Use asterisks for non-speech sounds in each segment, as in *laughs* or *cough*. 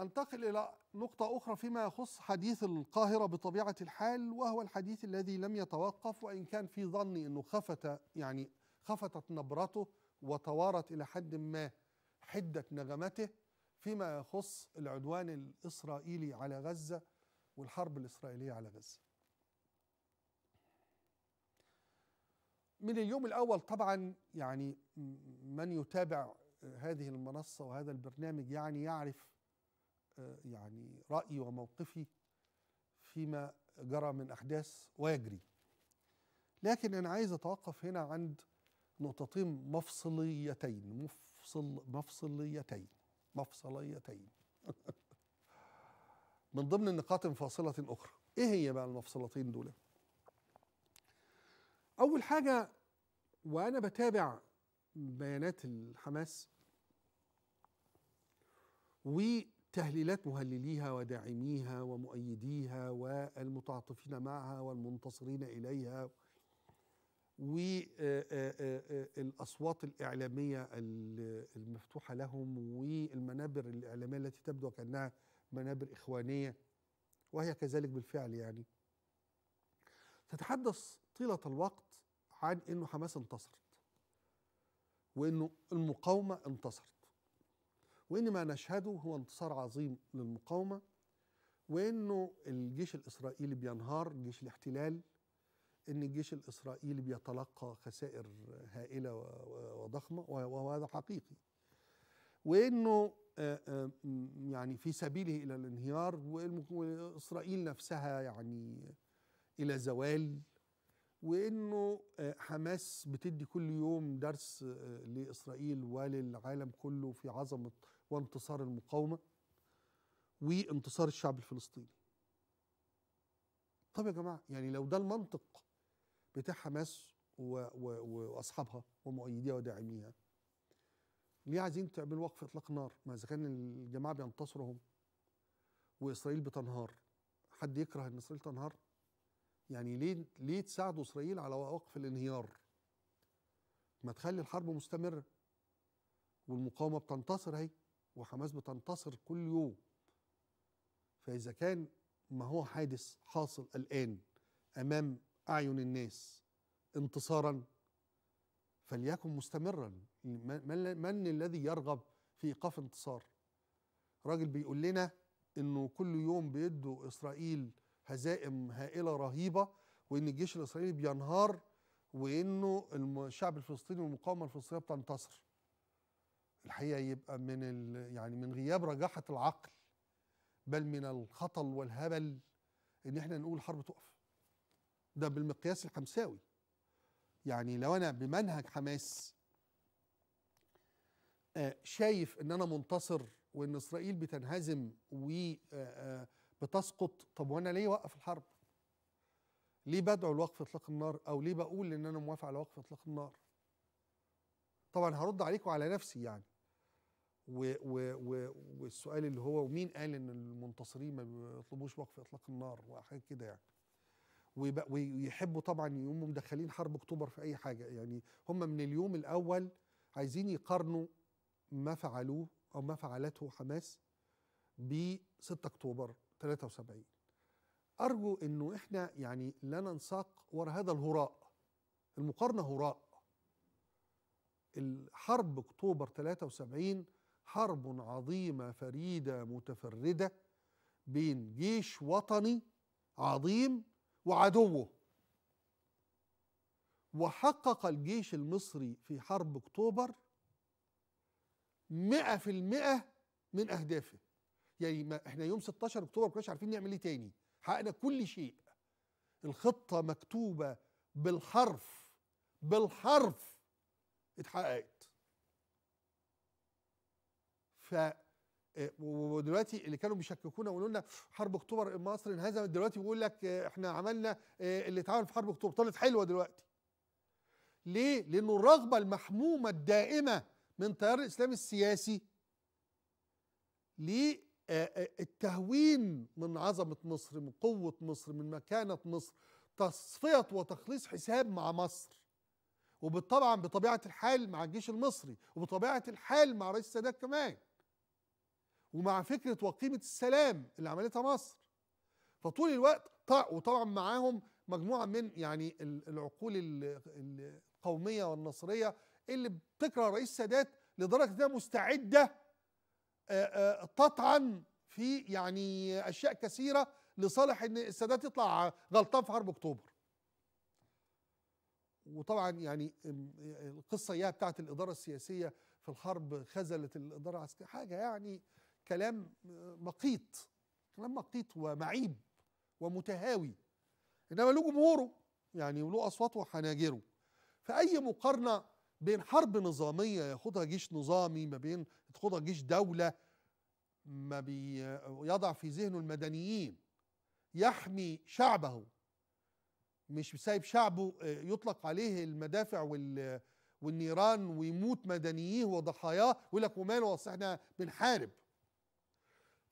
انتقل الى نقطه اخرى فيما يخص حديث القاهره بطبيعه الحال وهو الحديث الذي لم يتوقف وان كان في ظني انه خفت يعني خفتت نبرته وتوارت الى حد ما حده نغمته فيما يخص العدوان الاسرائيلي على غزه والحرب الاسرائيليه على غزه. من اليوم الاول طبعا يعني من يتابع هذه المنصه وهذا البرنامج يعني يعرف يعني رأيي وموقفي فيما جرى من أحداث ويجري لكن أنا عايز أتوقف هنا عند نقطتين مفصليتين مفصل مفصليتين مفصليتين *laughs* من ضمن النقاط فاصلة أخرى إيه هي بقى المفصلتين دول؟ أول حاجة وأنا بتابع بيانات الحماس و تهليلات مهلليها وداعميها ومؤيديها والمتعاطفين معها والمنتصرين اليها والاصوات آه، آه، آه، الاعلاميه المفتوحه لهم والمنابر الاعلاميه التي تبدو كانها منابر اخوانيه وهي كذلك بالفعل يعني تتحدث طيله الوقت عن انه حماس انتصرت وانه المقاومه انتصرت وإن ما نشهده هو انتصار عظيم للمقاومة وإنه الجيش الإسرائيلي بينهار جيش الاحتلال إن الجيش الإسرائيلي بيتلقى خسائر هائلة وضخمة وهذا حقيقي وإنه يعني في سبيله إلى الانهيار وإسرائيل نفسها يعني إلى زوال وانه حماس بتدي كل يوم درس لاسرائيل وللعالم كله في عظمه وانتصار المقاومه وانتصار الشعب الفلسطيني طب يا جماعه يعني لو ده المنطق بتاع حماس و... و... واصحابها ومؤيديها وداعميها ليه عايزين تعملوا وقف اطلاق نار ما اذا كان الجماعه بينتصروا هم واسرائيل بتنهار حد يكره ان اسرائيل تنهار يعني ليه ليه تساعدوا اسرائيل على وقف الانهيار ما تخلي الحرب مستمره والمقاومه بتنتصر اهي وحماس بتنتصر كل يوم فإذا كان ما هو حادث حاصل الآن أمام أعين الناس انتصارا فليكن مستمرا من الذي يرغب في إيقاف انتصار راجل بيقول لنا انه كل يوم بيدوا اسرائيل هزائم هائله رهيبه وان الجيش الاسرائيلي بينهار وانه الشعب الفلسطيني والمقاومه الفلسطينيه بتنتصر الحقيقه يبقى من يعني من غياب رجاحه العقل بل من الخطل والهبل ان احنا نقول الحرب تقف ده بالمقياس الحمساوي يعني لو انا بمنهج حماس آه، شايف ان انا منتصر وان اسرائيل بتنهزم وبتسقط آه، آه، طب وانا ليه وقف الحرب ليه بدعو لوقف اطلاق النار او ليه بقول ان انا موافق على وقف اطلاق النار طبعا هرد عليكم على نفسي يعني و و و والسؤال اللي هو ومين قال ان المنتصرين ما بيطلبوش وقف اطلاق النار وحاجات كده يعني ويحبوا طبعا يقوموا مدخلين حرب اكتوبر في اي حاجه يعني هم من اليوم الاول عايزين يقارنوا ما فعلوه او ما فعلته حماس ب 6 اكتوبر 73 ارجو انه احنا يعني لا ننساق وراء هذا الهراء المقارنه هراء الحرب اكتوبر 73 حرب عظيمه فريده متفرده بين جيش وطني عظيم وعدوه وحقق الجيش المصري في حرب اكتوبر 100% من اهدافه يعني ما احنا يوم 16 اكتوبر ما كناش عارفين نعمل ايه تاني حققنا كل شيء الخطه مكتوبه بالحرف بالحرف اتحققت ف آه، ودلوقتي اللي كانوا بيشككونا ويقولوا لنا حرب اكتوبر مصر انهزمت دلوقتي بيقول لك آه، احنا عملنا آه، اللي اتعمل في حرب اكتوبر طلعت حلوه دلوقتي. ليه؟ لانه الرغبه المحمومه الدائمه من تيار الاسلام السياسي للتهوين من عظمه مصر من قوه مصر من مكانه مصر تصفيه وتخليص حساب مع مصر. وبالطبع بطبيعه الحال مع الجيش المصري وبطبيعه الحال مع رئيس السادات كمان ومع فكره وقيمه السلام اللي عملتها مصر فطول الوقت وطبعا معاهم مجموعه من يعني العقول القوميه والنصريه اللي بتكره رئيس السادات لدرجه انها مستعده تطعن في يعني اشياء كثيره لصالح ان السادات يطلع غلطان في حرب اكتوبر وطبعا يعني القصه اياها بتاعت الاداره السياسيه في الحرب خذلت الاداره العسكريه حاجه يعني كلام اه، مقيت كلام مقيت ومعيب ومتهاوي انما له جمهوره يعني وله اصواته وحناجره فاي مقارنه بين حرب نظاميه ياخدها جيش نظامي ما بين ياخدها جيش دوله ما بيضع في ذهنه المدنيين يحمي شعبه مش سايب شعبه آه، يطلق عليه المدافع وال والنيران ويموت مدنييه وضحاياه ويقول لك وماله اصل احنا بنحارب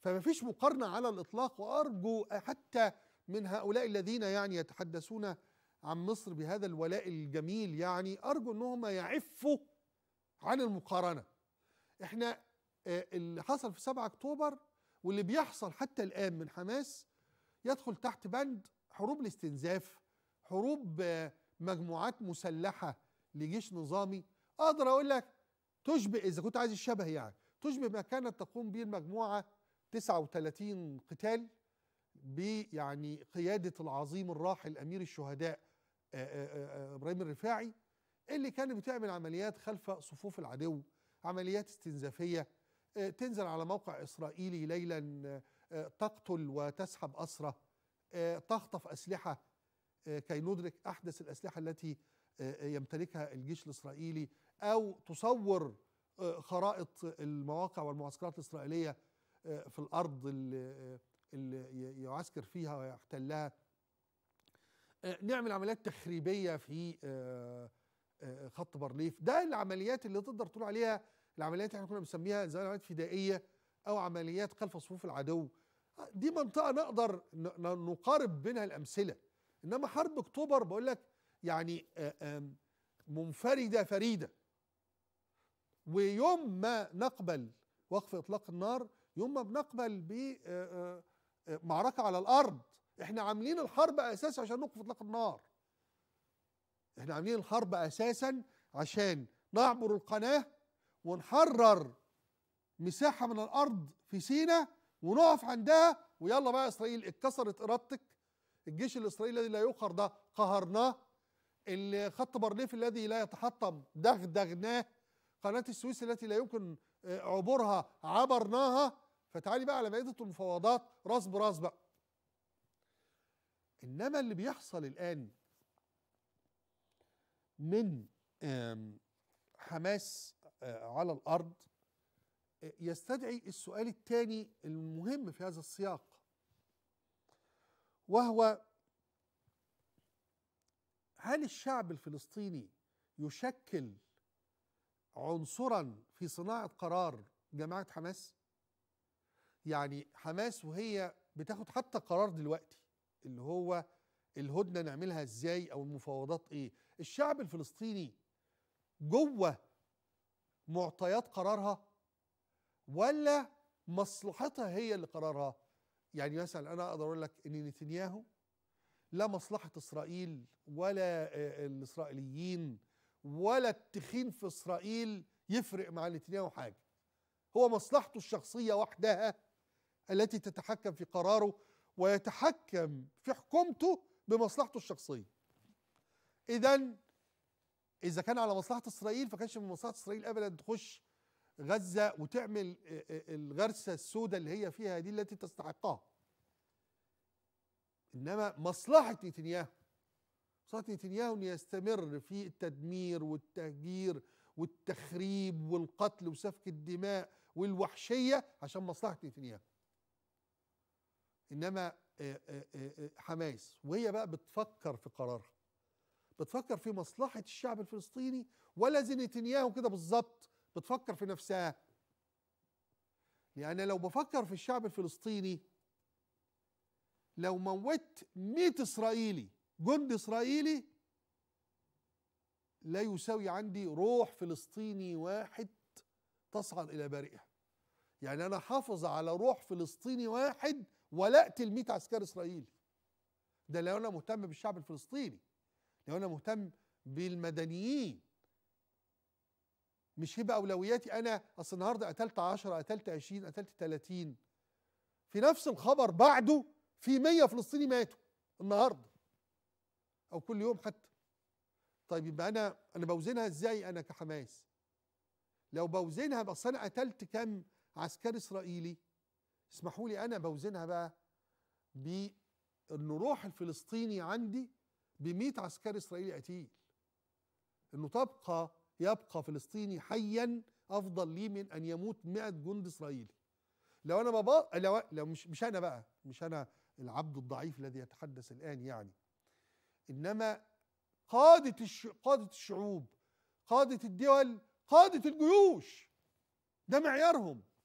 فما فيش مقارنه على الاطلاق وارجو حتى من هؤلاء الذين يعني يتحدثون عن مصر بهذا الولاء الجميل يعني ارجو انهم يعفوا عن المقارنه احنا آه، اللي حصل في 7 اكتوبر واللي بيحصل حتى الان من حماس يدخل تحت بند حروب الاستنزاف حروب مجموعات مسلحه لجيش نظامي اقدر اقول لك تشبه اذا كنت عايز الشبه يعني تشبه ما كانت تقوم به المجموعه 39 قتال بيعني قياده العظيم الراحل امير الشهداء آه، آه، آه، ابراهيم الرفاعي اللي كانت بتعمل عمليات خلف صفوف العدو عمليات استنزافيه تنزل على موقع اسرائيلي ليلا تقتل وتسحب اسرى تخطف اسلحه كي ندرك احدث الاسلحه التي آه، آه، يمتلكها الجيش الاسرائيلي او تصور آه، خرائط المواقع والمعسكرات الاسرائيليه في الارض اللي يعسكر فيها ويحتلها نعمل عمليات تخريبيه في خط بارليف ده العمليات اللي تقدر تقول عليها العمليات اللي احنا كنا بنسميها زي عمليات فدائيه او عمليات خلف صفوف العدو دي منطقه نقدر نقارب بينها الامثله انما حرب اكتوبر بقول لك يعني آه، منفرده فريده ويوم ما نقبل وقف اطلاق النار يوم ما بنقبل بمعركه آه، آه، على الارض احنا عاملين الحرب اساسا عشان نوقف اطلاق النار احنا عاملين الحرب اساسا عشان نعبر القناه ونحرر مساحه من الارض في سينا ونقف عندها ويلا بقى اسرائيل اتكسرت ارادتك الجيش الإسرائيلي الذي لا يقهر ده قهرناه الخط بارليف الذي لا يتحطم دغدغناه قناة السويس التي لا يمكن آه، عبورها عبرناها فتعالي بقى على مائدة المفاوضات راس براس بقى إنما اللي بيحصل الآن من حماس آه، على الأرض آه، يستدعي السؤال الثاني المهم في هذا السياق وهو هل الشعب الفلسطيني يشكل عنصرا في صناعه قرار جماعه حماس؟ يعني حماس وهي بتاخد حتى قرار دلوقتي اللي هو الهدنه نعملها ازاي او المفاوضات ايه؟ الشعب الفلسطيني جوه معطيات قرارها ولا مصلحتها هي اللي قرارها؟ يعني مثلا انا اقدر اقول لك ان نتنياهو لا مصلحه اسرائيل ولا آه، الاسرائيليين ولا التخين في اسرائيل يفرق مع نتنياهو حاجه هو مصلحته الشخصيه وحدها التي تتحكم في قراره ويتحكم في حكومته بمصلحته الشخصيه اذا اذا كان على مصلحه اسرائيل فكانش من مصلحه اسرائيل ابدا تخش غزه وتعمل الغرسه السوداء اللي هي فيها دي التي تستحقها انما مصلحه نتنياهو مصلحه نتنياهو ان يستمر في التدمير والتهجير والتخريب والقتل وسفك الدماء والوحشيه عشان مصلحه نتنياهو انما حماس وهي بقى بتفكر في قرارها بتفكر في مصلحه الشعب الفلسطيني ولا زي نتنياهو كده بالظبط بتفكر في نفسها لأن يعني لو بفكر في الشعب الفلسطيني لو موت 100 إسرائيلي جند إسرائيلي لا يساوي عندي روح فلسطيني واحد تصعد إلى بارئها يعني أنا حافظ على روح فلسطيني واحد ولا أقتل 100 عسكري إسرائيلي ده لو أنا مهتم بالشعب الفلسطيني لو أنا مهتم بالمدنيين مش هيبقى اولوياتي انا اصل النهارده قتلت 10 قتلت 20 قتلت 30 في نفس الخبر بعده في 100 فلسطيني ماتوا النهارده او كل يوم حتى طيب يبقى انا انا بوزنها ازاي انا كحماس لو بوزنها بس انا قتلت كم عسكري اسرائيلي اسمحوا لي انا بوزنها بقى بانه روح الفلسطيني عندي ب 100 عسكري اسرائيلي قتيل انه تبقى يبقى فلسطيني حيا افضل لي من ان يموت 100 جندي اسرائيلي لو انا بابا لو, لو مش مش انا بقى مش انا العبد الضعيف الذي يتحدث الان يعني انما قاده الش... قاده الشعوب قاده الدول قاده الجيوش ده معيارهم